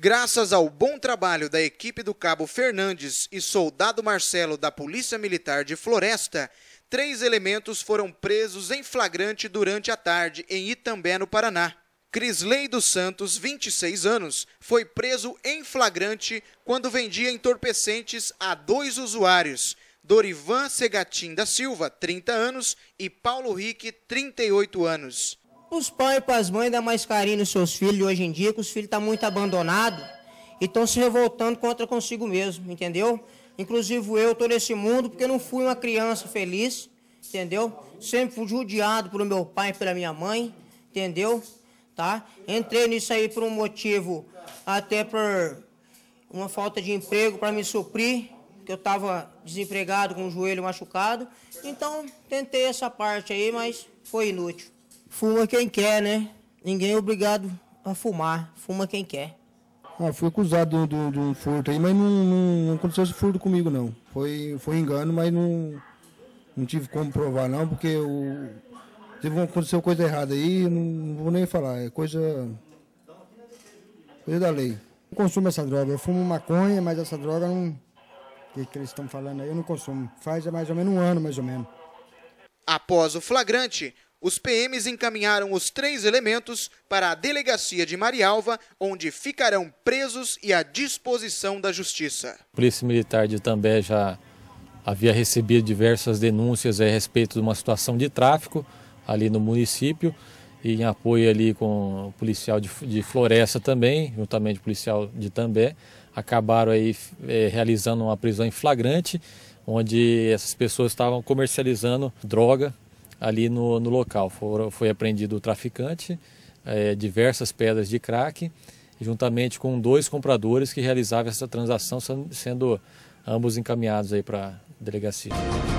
Graças ao bom trabalho da equipe do Cabo Fernandes e Soldado Marcelo da Polícia Militar de Floresta, três elementos foram presos em flagrante durante a tarde em Itambé, no Paraná. Crisley dos Santos, 26 anos, foi preso em flagrante quando vendia entorpecentes a dois usuários, Dorivan Segatim da Silva, 30 anos, e Paulo Rick, 38 anos os pais e para as mães dar mais carinho nos seus filhos hoje em dia, que os filhos estão tá muito abandonados e estão se revoltando contra consigo mesmo, entendeu? Inclusive eu estou nesse mundo porque não fui uma criança feliz, entendeu? Sempre fui judiado pelo meu pai e pela minha mãe, entendeu? Tá? Entrei nisso aí por um motivo, até por uma falta de emprego para me suprir, que eu estava desempregado com o joelho machucado. Então, tentei essa parte aí, mas foi inútil fuma quem quer, né? Ninguém é obrigado a fumar, fuma quem quer. Ah, fui acusado de um, de um furto aí, mas não, não, não, aconteceu esse furto comigo, não. Foi, foi engano, mas não, não tive como provar, não, porque o, teve uma, aconteceu coisa errada aí, não, não vou nem falar, é coisa, coisa da lei. Não consumo essa droga, eu fumo maconha, mas essa droga não. que, que eles estão falando aí, eu não consumo. Faz mais ou menos um ano, mais ou menos. Após o flagrante, os PMs encaminharam os três elementos para a delegacia de Marialva, onde ficarão presos e à disposição da justiça. A Polícia Militar de També já havia recebido diversas denúncias a respeito de uma situação de tráfico ali no município e em apoio ali com o policial de, Floresta também, juntamente policial de També, acabaram aí é, realizando uma prisão em flagrante, onde essas pessoas estavam comercializando droga ali no, no local. For, foi apreendido o traficante, é, diversas pedras de crack, juntamente com dois compradores que realizavam essa transação, sendo ambos encaminhados aí para a delegacia.